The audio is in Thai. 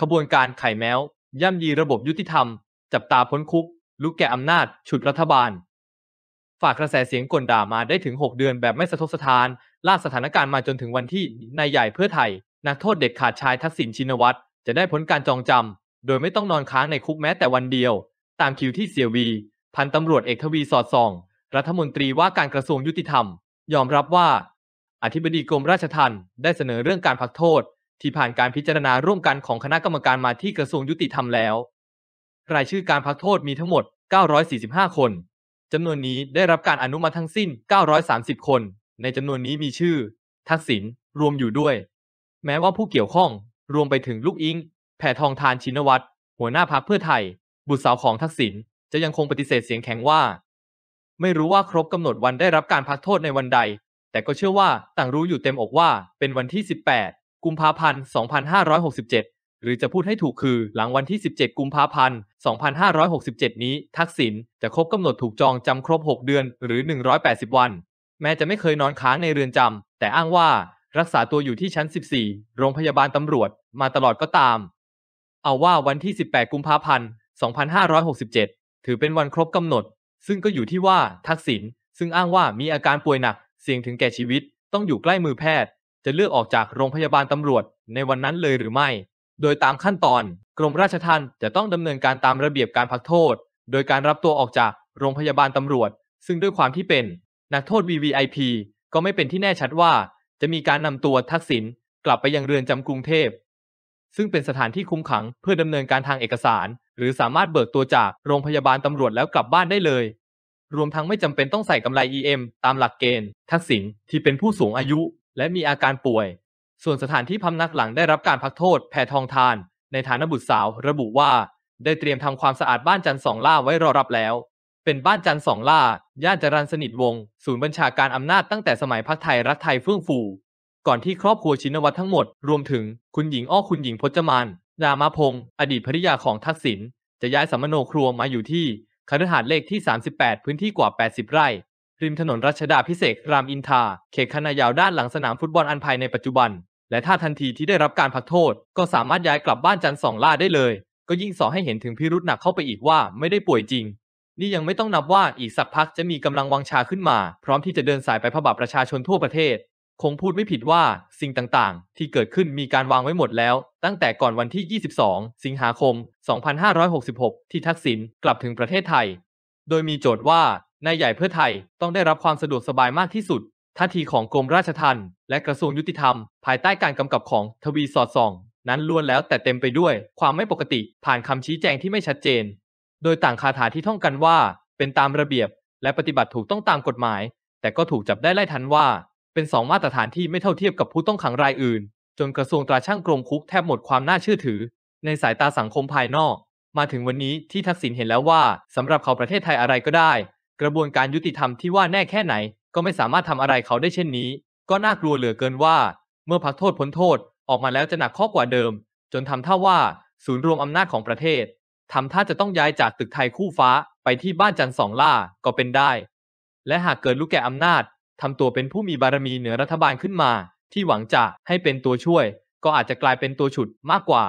ขบวนการไข่แมวย่ำยีระบบยุติธรรม จับตาพ้นคุกลุกแก่อำนาจ ฉุดรัฐบาล ฝากกระแสเสียงกลด่ามาได้ถึง 6 เดือนแบบไม่สะทกสะทาน ลากสถานการณ์มาจนถึงวันที่นายใหญ่เพื่อไทย นักโทษเด็ดขาดชายทักษิณชินวัตรจะได้พ้นการจองจำโดยไม่ต้องนอนค้างในคุกแม้แต่วันเดียว ตามคิวที่เสียวี พันตำรวจเอกทวีสอดส่อง รัฐมนตรีว่าการกระทรวงยุติธรรม ยอมรับว่า อธิบดีกรมราชทัณฑ์ได้เสนอเรื่องการพักโทษที่ผ่านการพิจารณาร่วมกันของคณะกรรมการมาที่กระทรวงยุติธรรมแล้ว รายชื่อการพักโทษมีทั้งหมด 945 คน จำนวนนี้ได้รับการอนุมัติทั้งสิ้น 930 คน ในจำนวนนี้มีชื่อ ทักษิณรวมอยู่ด้วย แม้ว่าผู้เกี่ยวข้องรวมไปถึงลูกอิงแผ่ทองทานชินวัตร หัวหน้าพักเพื่อไทย บุตรสาวของทักษิณจะยังคงปฏิเสธเสียงแข็งว่า ไม่รู้ว่าครบกำหนดวันได้รับการพักโทษในวันใด แต่ก็เชื่อว่า ต่างรู้อยู่เต็มอกว่า เป็นวันที่ 18กุมภาพันธ์ 2567 หรือจะพูดให้ถูกคือ หลังวันที่ 17 กุมภาพันธ์ 2567 นี้ทักษิณจะครบกำหนดถูกจองจำครบ 6 เดือนหรือ 180 วัน แม้จะไม่เคยนอนค้างในเรือนจำ แต่อ้างว่ารักษาตัวอยู่ที่ชั้น 14 โรงพยาบาลตำรวจ มาตลอดก็ตาม เอาว่าวันที่ 18 กุมภาพันธ์ 2567 ถือเป็นวันครบกำหนด ซึ่งก็อยู่ที่ว่าทักษิณซึ่งอ้างว่ามีอาการป่วยหนัก เสี่ยงถึงแก่ชีวิต ต้องอยู่ใกล้มือแพทย์จะเลือกออกจากโรงพยาบาลตำรวจในวันนั้นเลยหรือไม่ โดยตามขั้นตอน กรมราชทัณฑ์จะต้องดำเนินการตามระเบียบการพักโทษ โดยการรับตัวออกจากโรงพยาบาลตำรวจ ซึ่งด้วยความที่เป็น นักโทษ VVIP ก็ไม่เป็นที่แน่ชัดว่า จะมีการนำตัวทักษิณกลับไปยังเรือนจำกรุงเทพ ซึ่งเป็นสถานที่คุมขังเพื่อดำเนินการทางเอกสาร หรือสามารถเบิกตัวจากโรงพยาบาลตำรวจแล้วกลับบ้านได้เลย รวมทั้งไม่จำเป็นต้องใส่กำไล EM ตามหลักเกณฑ์ทักษิณที่เป็นผู้สูงอายุและมีอาการป่วย ส่วนสถานที่พำนักหลังได้รับการพักโทษ แพทองทาน ในฐานะบุตรสาวระบุว่า ได้เตรียมทำความสะอาดบ้านจันทร์สองล่าไว้รอรับแล้ว เป็นบ้านจันทร์สองล่าย่านจรันสนิทวงศศูนย์บัญชาการอำนาจตั้งแต่สมัยพักไทยรักไทยเฟื่องฟู ก่อนที่ครอบครัวชินวัตรทั้งหมด รวมถึงคุณหญิงอ้อคุณหญิงพจมานดามาพงศ์อดีตภริยาของทักษิณจะย้ายสัมมโนครัวมาอยู่ที่คฤหาสน์เลขที่ 38 พื้นที่กว่า 80 ไร่ริมถนนรัชดาพิเศษรามอินทา เขตคณะยาวด้านหลังสนามฟุตบอลอันภายในปัจจุบัน และถ้าทันทีที่ได้รับการพักโทษ ก็สามารถย้ายกลับบ้านจันทร์สองล่าได้เลย ก็ยิ่งสอให้เห็นถึงพิรุษหนักเข้าไปอีกว่าไม่ได้ป่วยจริง นี่ยังไม่ต้องนับว่าอีกสักพักจะมีกำลังวังชาขึ้นมา พร้อมที่จะเดินสายไปพบประชาชนทั่วประเทศ คงพูดไม่ผิดว่าสิ่งต่าง ๆ ที่เกิดขึ้นมีการวางไว้หมดแล้ว ตั้งแต่ก่อนวันที่ 22 สิงหาคม 2566 ที่ทักษิณกลับถึงประเทศไทย โดยมีโจทย์ว่านายใหญ่เพื่อไทยต้องได้รับความสะดวกสบายมากที่สุดท่าทีของกรมราชทัณฑ์และกระทรวงยุติธรรมภายใต้การกำกับของทวีสอดส่อง นั้นล้วนแล้วแต่เต็มไปด้วยความไม่ปกติผ่านคำชี้แจงที่ไม่ชัดเจน โดยต่างคาถาที่ท่องกันว่าเป็นตามระเบียบ และปฏิบัติถูกต้องตามกฎหมาย แต่ก็ถูกจับได้ไล่ทันว่า เป็นสองมาตรฐานที่ไม่เท่าเทียบกับผู้ต้องขังรายอื่น จนกระทรวงตราช่างกรมคุกแทบหมดความน่าเชื่อถือ ในสายตาสังคมภายนอก มาถึงวันนี้ที่ทักษิณเห็นแล้วว่าสำหรับเขาประเทศไทยอะไรก็ได้กระบวนการยุติธรรมที่ว่าแน่แค่ไหนก็ไม่สามารถทำอะไรเขาได้เช่นนี้ ก็น่ากลัวเหลือเกินว่า เมื่อพักโทษพ้นโทษออกมาแล้วจะหนักข้อกว่าเดิม จนทำท่าว่า ศูนย์รวมอำนาจของประเทศ ทำท่าจะต้องย้ายจากตึกไทยคู่ฟ้าไปที่บ้านจันสองล่าก็เป็นได้ และหากเกิดลูกแก่อำนาจ ทำตัวเป็นผู้มีบารมีเหนือรัฐบาลขึ้นมา ที่หวังจะให้เป็นตัวช่วย ก็อาจจะกลายเป็นตัวฉุดมากกว่า